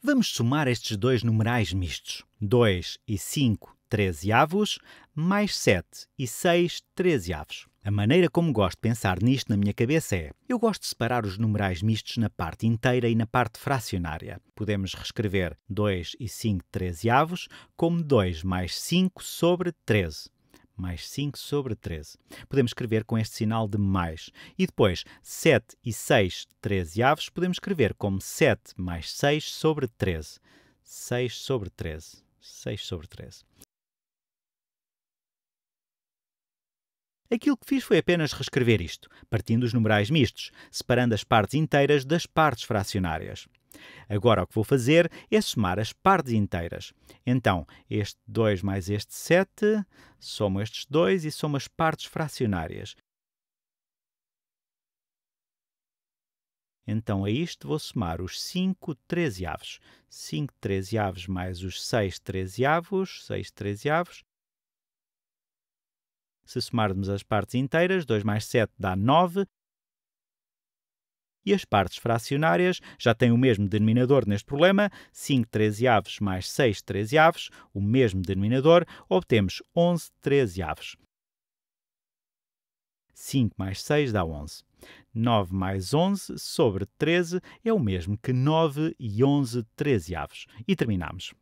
Vamos somar estes dois numerais mistos, 2 e 5 13 avos, mais 7 e 6 13 avos. A maneira como gosto de pensar nisto na minha cabeça é: eu gosto de separar os numerais mistos na parte inteira e na parte fracionária. Podemos reescrever 2 e 5 13 avos, como 2 mais 5 sobre 13 mais 5 sobre 13. Podemos escrever com este sinal de mais. E depois, 7 e 6, 13 aves, podemos escrever como 7 mais 6 sobre 13. 6 sobre 13. 6 sobre 13. Aquilo que fiz foi apenas reescrever isto, partindo os numerais mistos, separando as partes inteiras das partes fracionárias. Agora o que vou fazer é somar as partes inteiras. Então, este 2 mais este 7, somo estes dois e somo as partes fracionárias. Então a isto vou somar os 5 trezeavos. 5 trezeavos mais os 6 trezeavos, 6 trezeavos. Se somarmos as partes inteiras, 2 mais 7 dá 9, e as partes fracionárias já têm o mesmo denominador neste problema, 5 13avos mais 6 13avos, o mesmo denominador, obtemos 11 13avos. 5 mais 6 dá 11. 9 mais 11 sobre 13 é o mesmo que 9 e 11 13 avos. E terminamos.